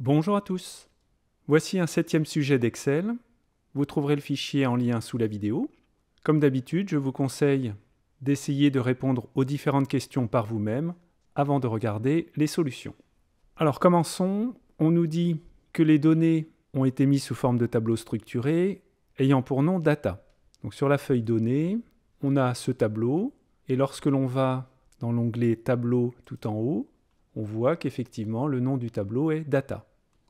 Bonjour à tous. Voici un septième sujet d'Excel. Vous trouverez le fichier en lien sous la vidéo. Comme d'habitude, je vous conseille d'essayer de répondre aux différentes questions par vous-même avant de regarder les solutions. Alors commençons. On nous dit que les données ont été mises sous forme de tableau structuré, ayant pour nom data. Donc sur la feuille données », on a ce tableau et lorsque l'on va dans l'onglet tableau tout en haut, on voit qu'effectivement le nom du tableau est data.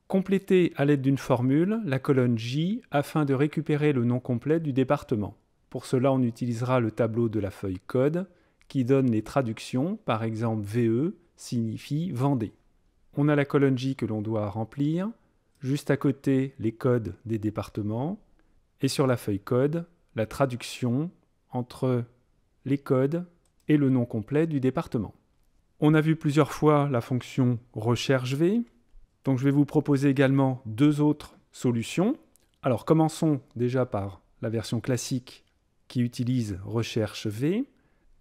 Complétez à l'aide d'une formule la colonne J afin de récupérer le nom complet du département. Pour cela, on utilisera le tableau de la feuille code qui donne les traductions, par exemple VE signifie Vendée. On a la colonne J que l'on doit remplir, juste à côté les codes des départements, et sur la feuille code, la traduction entre les codes et le nom complet du département. On a vu plusieurs fois la fonction recherche V, donc je vais vous proposer également deux autres solutions. Alors commençons déjà par la version classique qui utilise recherche V.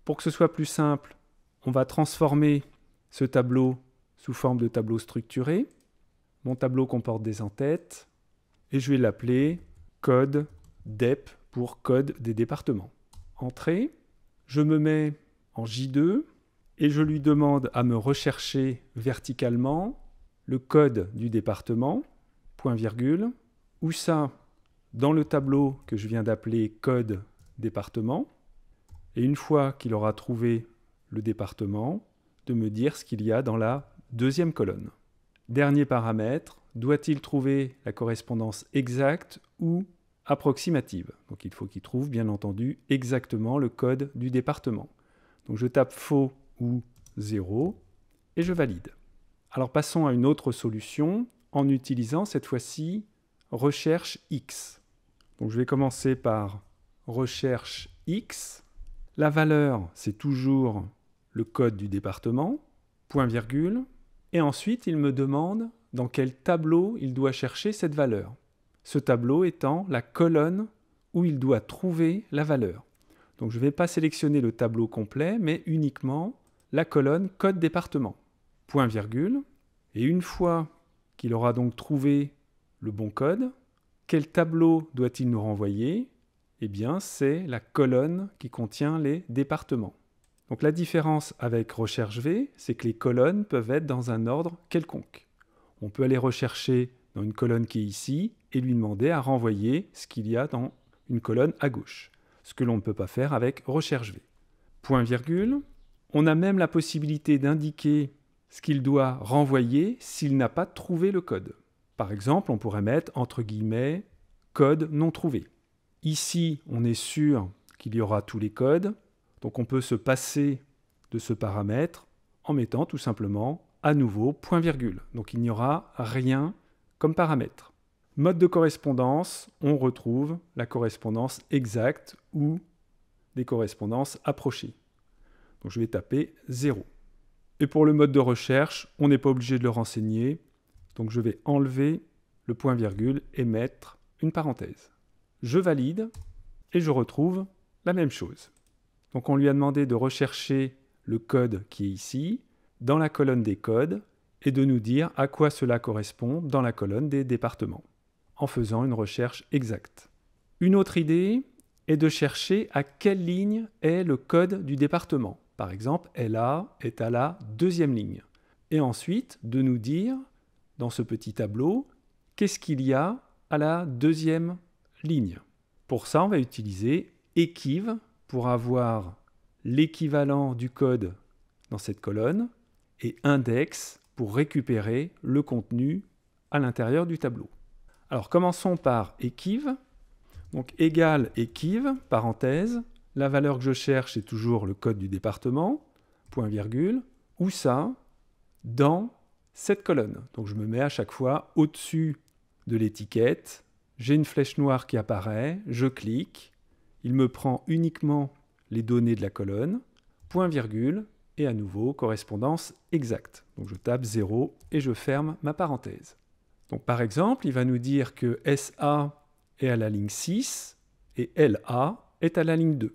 Pour que ce soit plus simple, on va transformer ce tableau sous forme de tableau structuré. Mon tableau comporte des entêtes et je vais l'appeler code DEP pour code des départements. Entrée, je me mets en J2 et je lui demande à me rechercher verticalement le code du département, point virgule, ou ça dans le tableau que je viens d'appeler code département, et une fois qu'il aura trouvé le département, de me dire ce qu'il y a dans la deuxième colonne. Dernier paramètre, doit-il trouver la correspondance exacte ou approximative Donc il faut qu'il trouve bien entendu exactement le code du département. Donc je tape faux ou 0, et je valide. Alors passons à une autre solution en utilisant cette fois-ci recherche x. Donc je vais commencer par recherche x. La valeur, c'est toujours le code du département, point virgule, et ensuite il me demande dans quel tableau il doit chercher cette valeur. Ce tableau étant la colonne où il doit trouver la valeur. Donc je ne vais pas sélectionner le tableau complet, mais uniquement la colonne code département, point virgule, et une fois qu'il aura donc trouvé le bon code, quel tableau doit-il nous renvoyer Eh bien, c'est la colonne qui contient les départements. Donc la différence avec recherche V, c'est que les colonnes peuvent être dans un ordre quelconque. On peut aller rechercher dans une colonne qui est ici et lui demander à renvoyer ce qu'il y a dans une colonne à gauche, ce que l'on ne peut pas faire avec recherche V. Point virgule, on a même la possibilité d'indiquer ce qu'il doit renvoyer s'il n'a pas trouvé le code. Par exemple, on pourrait mettre entre guillemets code non trouvé. Ici, on est sûr qu'il y aura tous les codes, donc on peut se passer de ce paramètre en mettant tout simplement à nouveau point virgule. Donc il n'y aura rien comme paramètre. Mode de correspondance, on retrouve la correspondance exacte ou des correspondances approchées je vais taper 0. Et pour le mode de recherche, on n'est pas obligé de le renseigner. Donc je vais enlever le point virgule et mettre une parenthèse. Je valide et je retrouve la même chose. Donc on lui a demandé de rechercher le code qui est ici, dans la colonne des codes, et de nous dire à quoi cela correspond dans la colonne des départements, en faisant une recherche exacte. Une autre idée est de chercher à quelle ligne est le code du département. Par exemple, LA est à la deuxième ligne. Et ensuite, de nous dire, dans ce petit tableau, qu'est-ce qu'il y a à la deuxième ligne. Pour ça, on va utiliser EQUIV pour avoir l'équivalent du code dans cette colonne et index pour récupérer le contenu à l'intérieur du tableau. Alors commençons par EQUIV. Donc égal EQUIV, parenthèse, la valeur que je cherche, est toujours le code du département, point virgule, ou ça, dans cette colonne. Donc je me mets à chaque fois au-dessus de l'étiquette, j'ai une flèche noire qui apparaît, je clique, il me prend uniquement les données de la colonne, point virgule, et à nouveau correspondance exacte. Donc je tape 0 et je ferme ma parenthèse. Donc par exemple, il va nous dire que SA est à la ligne 6 et LA est à la ligne 2.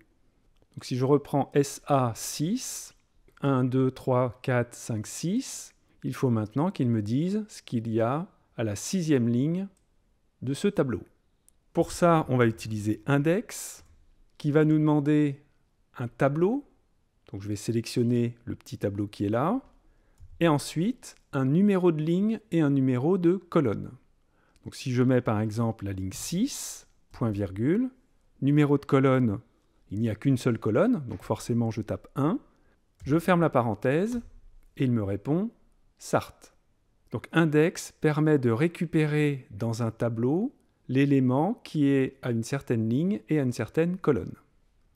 Donc si je reprends SA6, 1, 2, 3, 4, 5, 6, il faut maintenant qu'il me dise ce qu'il y a à la sixième ligne de ce tableau. Pour ça, on va utiliser index qui va nous demander un tableau. Donc je vais sélectionner le petit tableau qui est là. Et ensuite, un numéro de ligne et un numéro de colonne. Donc si je mets par exemple la ligne 6, point virgule, numéro de colonne il n'y a qu'une seule colonne, donc forcément je tape 1. Je ferme la parenthèse et il me répond SART. Donc index permet de récupérer dans un tableau l'élément qui est à une certaine ligne et à une certaine colonne.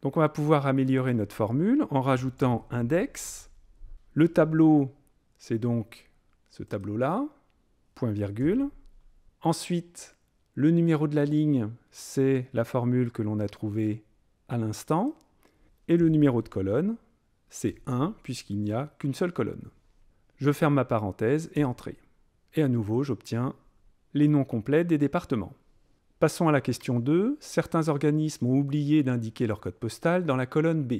Donc on va pouvoir améliorer notre formule en rajoutant index. Le tableau, c'est donc ce tableau-là, point virgule. Ensuite, le numéro de la ligne, c'est la formule que l'on a trouvée à l'instant, et le numéro de colonne, c'est 1 puisqu'il n'y a qu'une seule colonne. Je ferme ma parenthèse et entrée. Et à nouveau, j'obtiens les noms complets des départements. Passons à la question 2. Certains organismes ont oublié d'indiquer leur code postal dans la colonne B.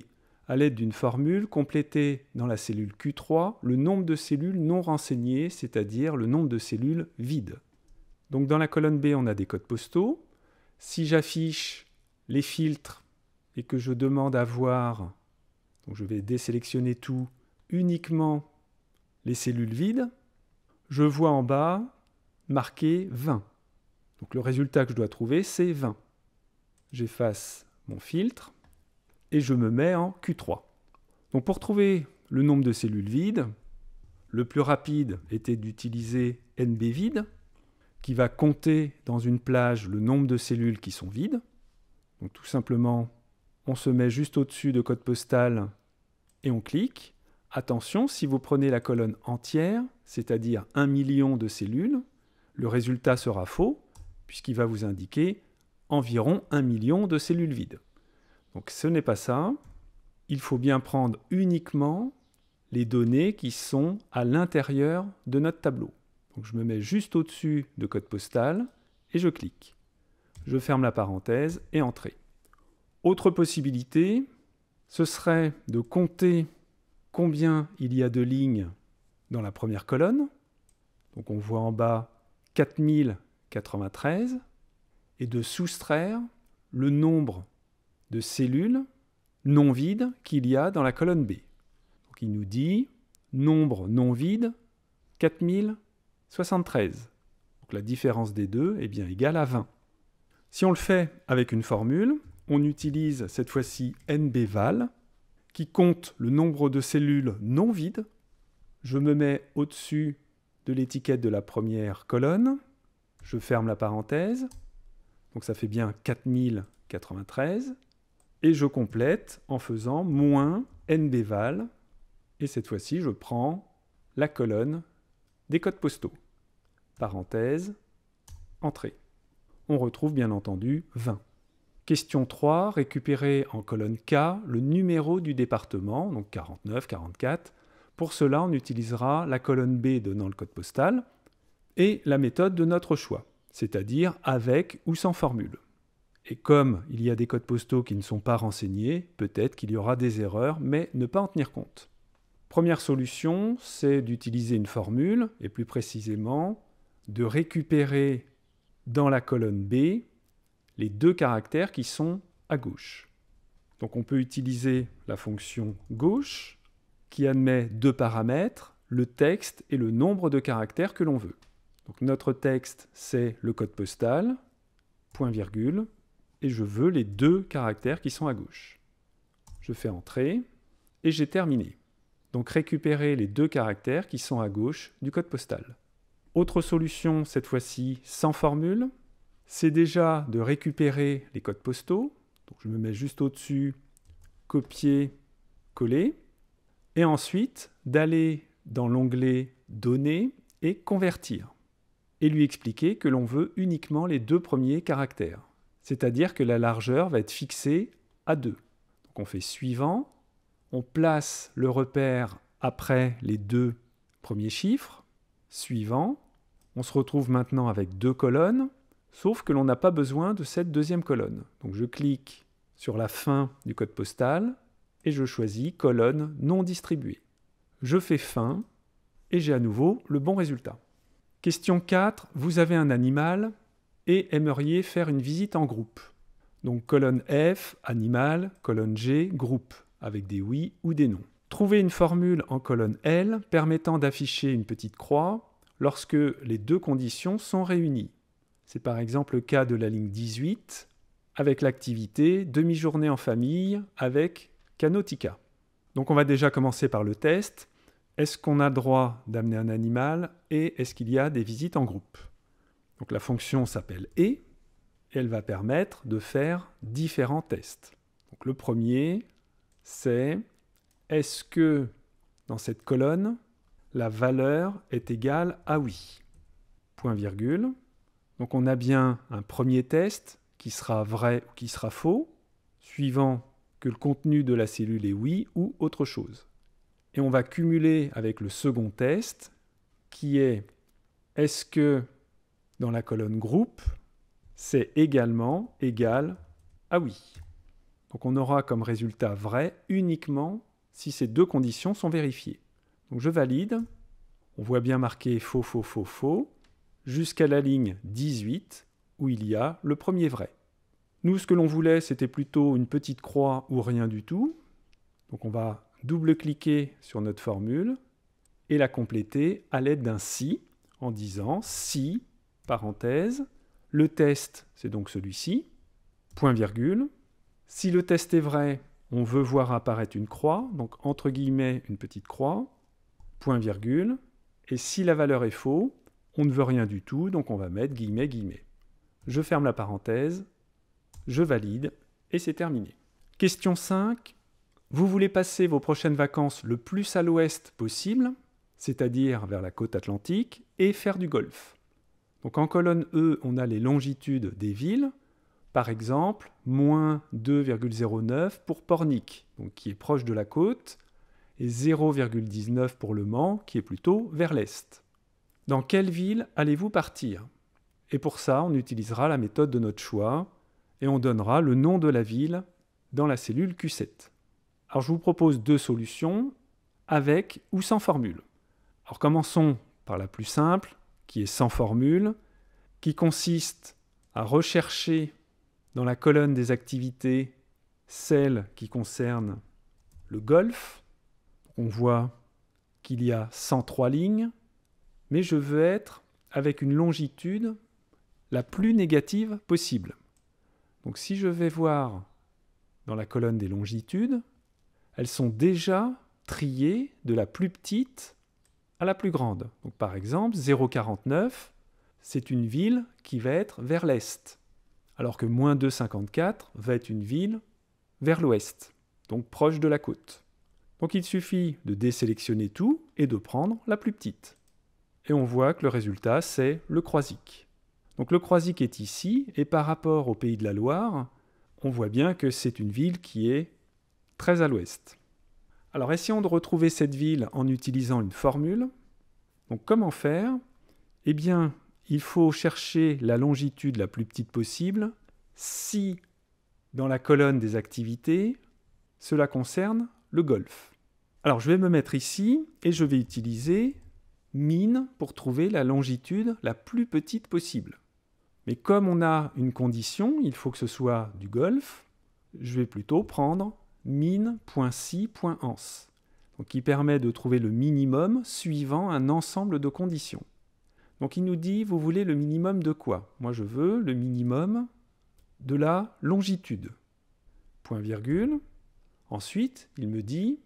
À l'aide d'une formule, complétée dans la cellule Q3 le nombre de cellules non renseignées, c'est-à-dire le nombre de cellules vides. Donc dans la colonne B, on a des codes postaux. Si j'affiche les filtres et que je demande à voir, donc je vais désélectionner tout, uniquement les cellules vides, je vois en bas marqué 20. Donc le résultat que je dois trouver, c'est 20. J'efface mon filtre et je me mets en Q3. Donc pour trouver le nombre de cellules vides, le plus rapide était d'utiliser NB qui va compter dans une plage le nombre de cellules qui sont vides. Donc tout simplement on se met juste au-dessus de code postal et on clique. Attention, si vous prenez la colonne entière, c'est-à-dire un million de cellules, le résultat sera faux, puisqu'il va vous indiquer environ un million de cellules vides. Donc ce n'est pas ça. Il faut bien prendre uniquement les données qui sont à l'intérieur de notre tableau. Donc je me mets juste au-dessus de code postal et je clique. Je ferme la parenthèse et entrée. Autre possibilité, ce serait de compter combien il y a de lignes dans la première colonne. Donc on voit en bas 4093 et de soustraire le nombre de cellules non vides qu'il y a dans la colonne B. Donc il nous dit nombre non vide 4073. Donc la différence des deux est bien égale à 20. Si on le fait avec une formule, on utilise cette fois-ci NBVAL, qui compte le nombre de cellules non vides. Je me mets au-dessus de l'étiquette de la première colonne. Je ferme la parenthèse. Donc ça fait bien 4093. Et je complète en faisant moins NBVAL. Et cette fois-ci, je prends la colonne des codes postaux. Parenthèse, entrée. On retrouve bien entendu 20. Question 3, récupérer en colonne K le numéro du département, donc 49, 44. Pour cela, on utilisera la colonne B donnant le code postal et la méthode de notre choix, c'est-à-dire avec ou sans formule. Et comme il y a des codes postaux qui ne sont pas renseignés, peut-être qu'il y aura des erreurs, mais ne pas en tenir compte. Première solution, c'est d'utiliser une formule, et plus précisément, de récupérer dans la colonne B les deux caractères qui sont à gauche. Donc on peut utiliser la fonction gauche qui admet deux paramètres, le texte et le nombre de caractères que l'on veut. Donc notre texte, c'est le code postal, point virgule, et je veux les deux caractères qui sont à gauche. Je fais entrer et j'ai terminé. Donc récupérer les deux caractères qui sont à gauche du code postal. Autre solution, cette fois-ci sans formule, c'est déjà de récupérer les codes postaux. Donc je me mets juste au-dessus, copier, coller. Et ensuite, d'aller dans l'onglet Donner et Convertir. Et lui expliquer que l'on veut uniquement les deux premiers caractères. C'est-à-dire que la largeur va être fixée à 2. Donc on fait Suivant. On place le repère après les deux premiers chiffres. Suivant. On se retrouve maintenant avec deux colonnes sauf que l'on n'a pas besoin de cette deuxième colonne. Donc je clique sur la fin du code postal et je choisis colonne non distribuée. Je fais fin et j'ai à nouveau le bon résultat. Question 4. Vous avez un animal et aimeriez faire une visite en groupe. Donc colonne F, animal, colonne G, groupe, avec des oui ou des non. Trouvez une formule en colonne L permettant d'afficher une petite croix lorsque les deux conditions sont réunies. C'est par exemple le cas de la ligne 18 avec l'activité demi-journée en famille avec Canotica. Donc on va déjà commencer par le test. Est-ce qu'on a droit d'amener un animal et est-ce qu'il y a des visites en groupe Donc la fonction s'appelle et et elle va permettre de faire différents tests. Donc le premier, c'est est-ce que dans cette colonne, la valeur est égale à oui Point virgule. Donc on a bien un premier test qui sera vrai ou qui sera faux, suivant que le contenu de la cellule est oui ou autre chose. Et on va cumuler avec le second test qui est est-ce que dans la colonne groupe, c'est également égal à oui. Donc on aura comme résultat vrai uniquement si ces deux conditions sont vérifiées. Donc je valide, on voit bien marqué faux, faux, faux, faux, jusqu'à la ligne 18 où il y a le premier vrai. Nous, ce que l'on voulait, c'était plutôt une petite croix ou rien du tout. Donc on va double-cliquer sur notre formule et la compléter à l'aide d'un si en disant si, parenthèse, le test, c'est donc celui-ci, point virgule. Si le test est vrai, on veut voir apparaître une croix, donc entre guillemets une petite croix, point virgule. Et si la valeur est faux, on ne veut rien du tout, donc on va mettre guillemets, guillemets. Je ferme la parenthèse, je valide, et c'est terminé. Question 5. Vous voulez passer vos prochaines vacances le plus à l'ouest possible, c'est-à-dire vers la côte atlantique, et faire du golf. Donc en colonne E, on a les longitudes des villes, par exemple, moins 2,09 pour Pornic, donc qui est proche de la côte, et 0,19 pour Le Mans, qui est plutôt vers l'est. Dans quelle ville allez-vous partir Et pour ça, on utilisera la méthode de notre choix et on donnera le nom de la ville dans la cellule Q7. Alors je vous propose deux solutions, avec ou sans formule. Alors commençons par la plus simple, qui est sans formule, qui consiste à rechercher dans la colonne des activités celle qui concerne le golf. On voit qu'il y a 103 lignes, mais je veux être avec une longitude la plus négative possible. Donc si je vais voir dans la colonne des longitudes, elles sont déjà triées de la plus petite à la plus grande. Donc par exemple, 0,49, c'est une ville qui va être vers l'est, alors que moins 2,54 va être une ville vers l'ouest, donc proche de la côte. Donc il suffit de désélectionner tout et de prendre la plus petite et on voit que le résultat, c'est le Croisic. Donc le Croisic est ici, et par rapport au Pays de la Loire, on voit bien que c'est une ville qui est très à l'ouest. Alors essayons de retrouver cette ville en utilisant une formule. Donc comment faire Eh bien, il faut chercher la longitude la plus petite possible si, dans la colonne des activités, cela concerne le golf. Alors je vais me mettre ici et je vais utiliser mine pour trouver la longitude la plus petite possible. Mais comme on a une condition, il faut que ce soit du golf, je vais plutôt prendre mine.si.ans, qui permet de trouver le minimum suivant un ensemble de conditions. Donc il nous dit, vous voulez le minimum de quoi Moi je veux le minimum de la longitude. Point virgule. Ensuite, il me dit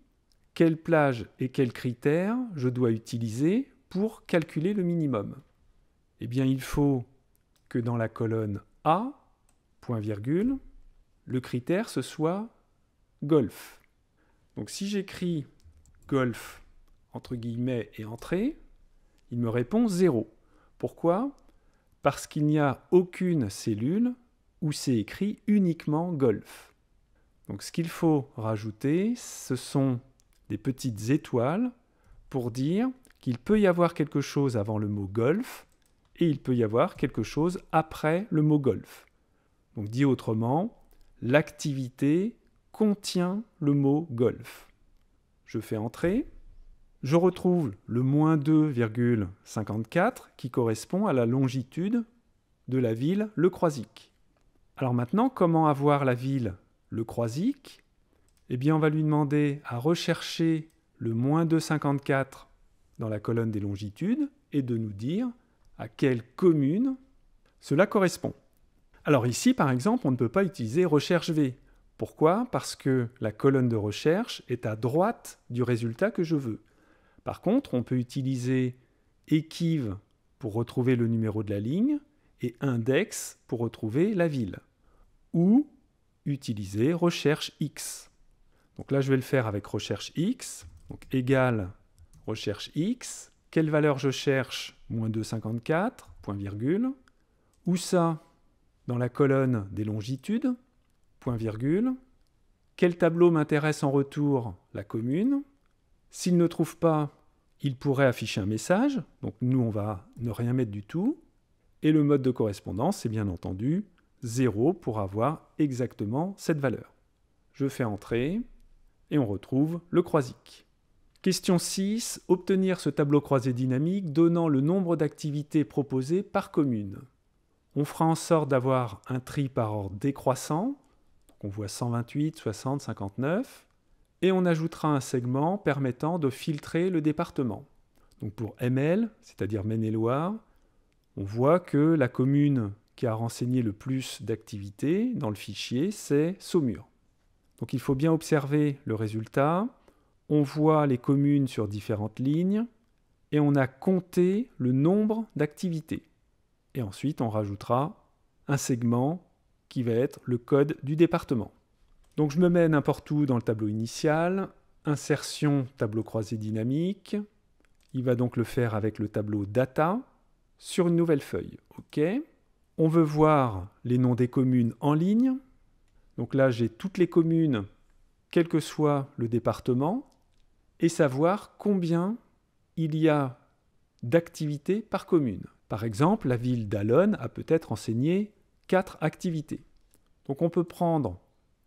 quelle plage et quels critères je dois utiliser pour calculer le minimum Eh bien, il faut que dans la colonne A, point virgule, le critère ce soit golf. Donc si j'écris golf entre guillemets et entrée, il me répond 0. Pourquoi Parce qu'il n'y a aucune cellule où c'est écrit uniquement golf. Donc ce qu'il faut rajouter, ce sont des petites étoiles pour dire qu'il peut y avoir quelque chose avant le mot golf et il peut y avoir quelque chose après le mot golf. Donc dit autrement, l'activité contient le mot golf. Je fais entrer, je retrouve le moins 2,54 qui correspond à la longitude de la ville Le Croisic. Alors maintenant, comment avoir la ville Le Croisic Eh bien, on va lui demander à rechercher le moins 2,54 dans la colonne des longitudes et de nous dire à quelle commune cela correspond. Alors ici, par exemple, on ne peut pas utiliser recherche V. Pourquoi Parce que la colonne de recherche est à droite du résultat que je veux. Par contre, on peut utiliser équive pour retrouver le numéro de la ligne et index pour retrouver la ville. Ou utiliser recherche X. Donc là, je vais le faire avec recherche X, donc égale recherche x, quelle valeur je cherche Moins 2,54, point virgule. Où ça Dans la colonne des longitudes, point virgule. Quel tableau m'intéresse en retour La commune. S'il ne trouve pas, il pourrait afficher un message. Donc nous, on va ne rien mettre du tout. Et le mode de correspondance, c'est bien entendu 0 pour avoir exactement cette valeur. Je fais entrer et on retrouve le croisic. Question 6. Obtenir ce tableau croisé dynamique donnant le nombre d'activités proposées par commune. On fera en sorte d'avoir un tri par ordre décroissant. on voit 128, 60, 59. Et on ajoutera un segment permettant de filtrer le département. Donc pour ML, c'est-à-dire Maine-et-Loire, on voit que la commune qui a renseigné le plus d'activités dans le fichier, c'est Saumur. Donc il faut bien observer le résultat on voit les communes sur différentes lignes et on a compté le nombre d'activités. Et ensuite, on rajoutera un segment qui va être le code du département. Donc je me mets n'importe où dans le tableau initial, insertion tableau croisé dynamique, il va donc le faire avec le tableau data sur une nouvelle feuille. OK. On veut voir les noms des communes en ligne. Donc là, j'ai toutes les communes, quel que soit le département, et savoir combien il y a d'activités par commune. Par exemple, la ville d'Alonne a peut-être enseigné quatre activités. Donc on peut prendre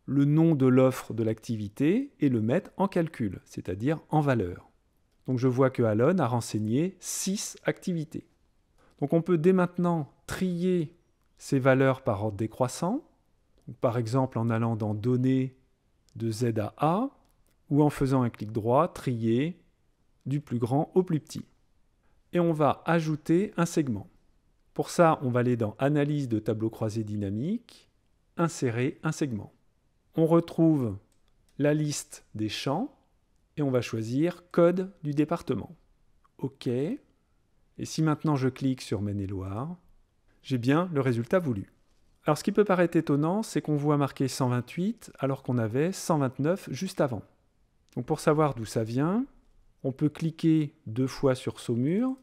le nom de l'offre de l'activité et le mettre en calcul, c'est-à-dire en valeur. Donc je vois que Alonne a renseigné 6 activités. Donc on peut dès maintenant trier ces valeurs par ordre décroissant. par exemple en allant dans Données de Z à A, ou en faisant un clic droit, trier du plus grand au plus petit. Et on va ajouter un segment. Pour ça, on va aller dans Analyse de tableau croisé dynamique, Insérer un segment. On retrouve la liste des champs et on va choisir Code du département. OK. Et si maintenant je clique sur Maine-et-Loire, j'ai bien le résultat voulu. Alors ce qui peut paraître étonnant, c'est qu'on voit marqué 128 alors qu'on avait 129 juste avant. Donc pour savoir d'où ça vient, on peut cliquer deux fois sur Saumur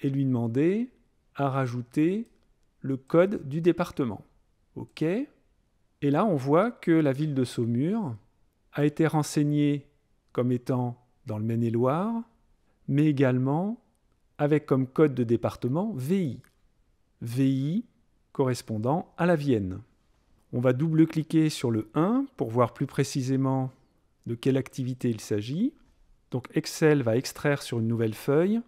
et lui demander à rajouter le code du département. OK. Et là, on voit que la ville de Saumur a été renseignée comme étant dans le Maine-et-Loire, mais également avec comme code de département VI. VI correspondant à la Vienne. On va double-cliquer sur le 1 pour voir plus précisément de quelle activité il s'agit. Donc Excel va extraire sur une nouvelle feuille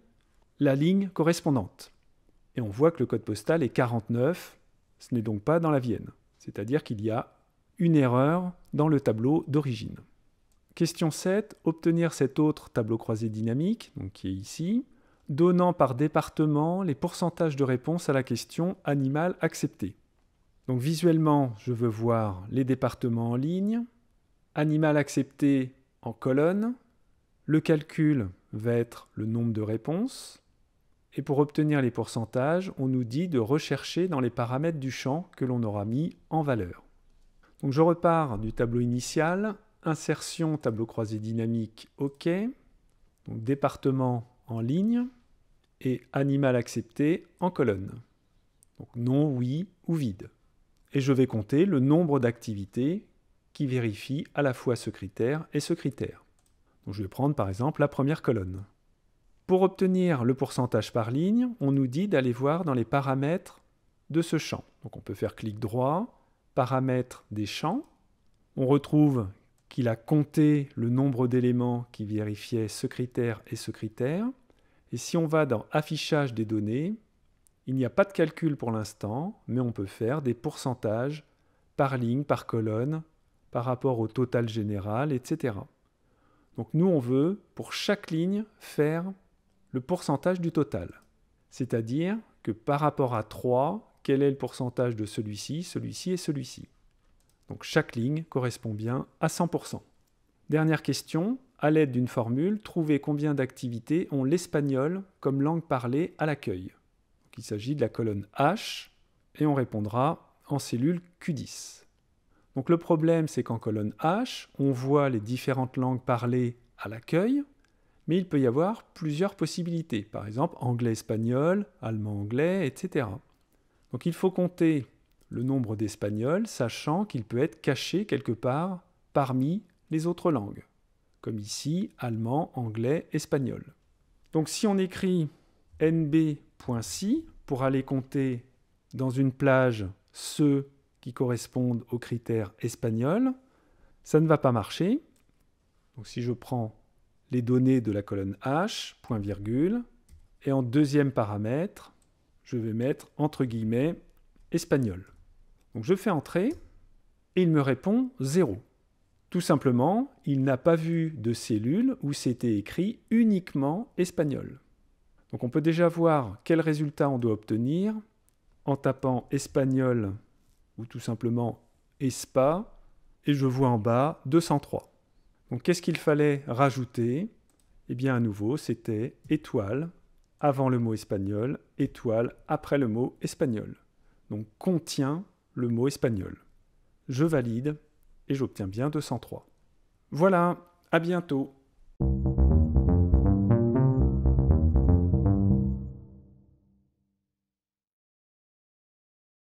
la ligne correspondante. Et on voit que le code postal est 49, ce n'est donc pas dans la Vienne. C'est-à-dire qu'il y a une erreur dans le tableau d'origine. Question 7, obtenir cet autre tableau croisé dynamique, donc qui est ici, donnant par département les pourcentages de réponses à la question animal accepté. Donc visuellement, je veux voir les départements en ligne, animal accepté en colonne. Le calcul va être le nombre de réponses. Et pour obtenir les pourcentages, on nous dit de rechercher dans les paramètres du champ que l'on aura mis en valeur. Donc je repars du tableau initial, insertion, tableau croisé dynamique, OK, donc département en ligne, et animal accepté en colonne. Donc non, oui ou vide. Et je vais compter le nombre d'activités qui vérifie à la fois ce critère et ce critère. je vais prendre par exemple la première colonne. Pour obtenir le pourcentage par ligne, on nous dit d'aller voir dans les paramètres de ce champ. Donc on peut faire clic droit, paramètres des champs. On retrouve qu'il a compté le nombre d'éléments qui vérifiaient ce critère et ce critère. Et si on va dans affichage des données, il n'y a pas de calcul pour l'instant, mais on peut faire des pourcentages par ligne, par colonne, par rapport au total général, etc. Donc nous, on veut, pour chaque ligne, faire le pourcentage du total. C'est-à-dire que par rapport à 3, quel est le pourcentage de celui-ci, celui-ci et celui-ci Donc chaque ligne correspond bien à 100%. Dernière question, à l'aide d'une formule, trouvez combien d'activités ont l'espagnol comme langue parlée à l'accueil. Il s'agit de la colonne H et on répondra en cellule Q10. Donc le problème, c'est qu'en colonne H, on voit les différentes langues parlées à l'accueil, mais il peut y avoir plusieurs possibilités, par exemple anglais-espagnol, allemand-anglais, etc. Donc il faut compter le nombre d'espagnols, sachant qu'il peut être caché quelque part parmi les autres langues, comme ici allemand, anglais, espagnol. Donc si on écrit nb.si pour aller compter dans une plage ce qui correspondent aux critères espagnols. Ça ne va pas marcher. Donc si je prends les données de la colonne H, point virgule, et en deuxième paramètre, je vais mettre entre guillemets espagnol. Donc je fais entrer et il me répond 0. Tout simplement, il n'a pas vu de cellule où c'était écrit uniquement espagnol. Donc on peut déjà voir quel résultat on doit obtenir en tapant espagnol ou tout simplement ESPA, et je vois en bas 203. Donc qu'est-ce qu'il fallait rajouter Eh bien à nouveau, c'était étoile avant le mot espagnol, étoile après le mot espagnol. Donc contient le mot espagnol. Je valide et j'obtiens bien 203. Voilà, à bientôt